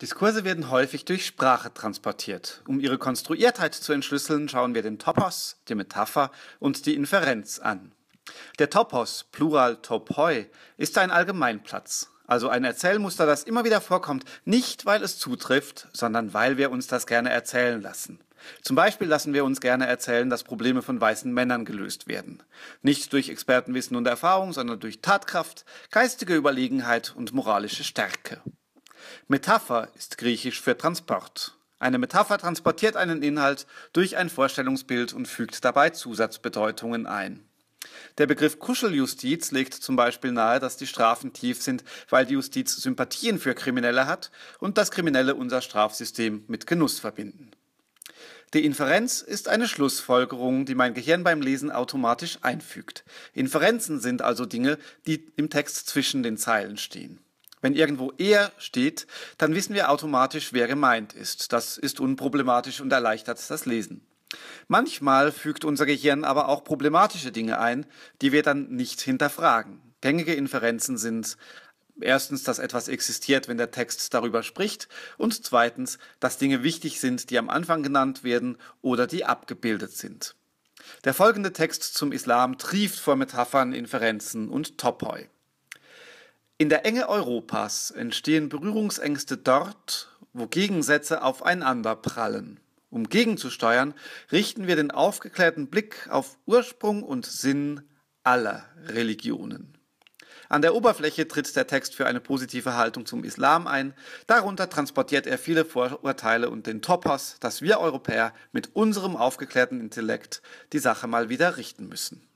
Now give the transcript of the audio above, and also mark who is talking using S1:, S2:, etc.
S1: Diskurse werden häufig durch Sprache transportiert. Um ihre Konstruiertheit zu entschlüsseln, schauen wir den Topos, die Metapher und die Inferenz an. Der Topos, Plural Topoi, ist ein Allgemeinplatz, also ein Erzählmuster, das immer wieder vorkommt, nicht weil es zutrifft, sondern weil wir uns das gerne erzählen lassen. Zum Beispiel lassen wir uns gerne erzählen, dass Probleme von weißen Männern gelöst werden. Nicht durch Expertenwissen und Erfahrung, sondern durch Tatkraft, geistige Überlegenheit und moralische Stärke. Metapher ist griechisch für Transport. Eine Metapher transportiert einen Inhalt durch ein Vorstellungsbild und fügt dabei Zusatzbedeutungen ein. Der Begriff Kuscheljustiz legt zum Beispiel nahe, dass die Strafen tief sind, weil die Justiz Sympathien für Kriminelle hat und dass Kriminelle unser Strafsystem mit Genuss verbinden. Die Inferenz ist eine Schlussfolgerung, die mein Gehirn beim Lesen automatisch einfügt. Inferenzen sind also Dinge, die im Text zwischen den Zeilen stehen. Wenn irgendwo er steht, dann wissen wir automatisch, wer gemeint ist. Das ist unproblematisch und erleichtert das Lesen. Manchmal fügt unser Gehirn aber auch problematische Dinge ein, die wir dann nicht hinterfragen. Gängige Inferenzen sind erstens, dass etwas existiert, wenn der Text darüber spricht und zweitens, dass Dinge wichtig sind, die am Anfang genannt werden oder die abgebildet sind. Der folgende Text zum Islam trieft vor Metaphern, Inferenzen und Topoi. In der Enge Europas entstehen Berührungsängste dort, wo Gegensätze aufeinander prallen. Um gegenzusteuern, richten wir den aufgeklärten Blick auf Ursprung und Sinn aller Religionen. An der Oberfläche tritt der Text für eine positive Haltung zum Islam ein. Darunter transportiert er viele Vorurteile und den Topos, dass wir Europäer mit unserem aufgeklärten Intellekt die Sache mal wieder richten müssen.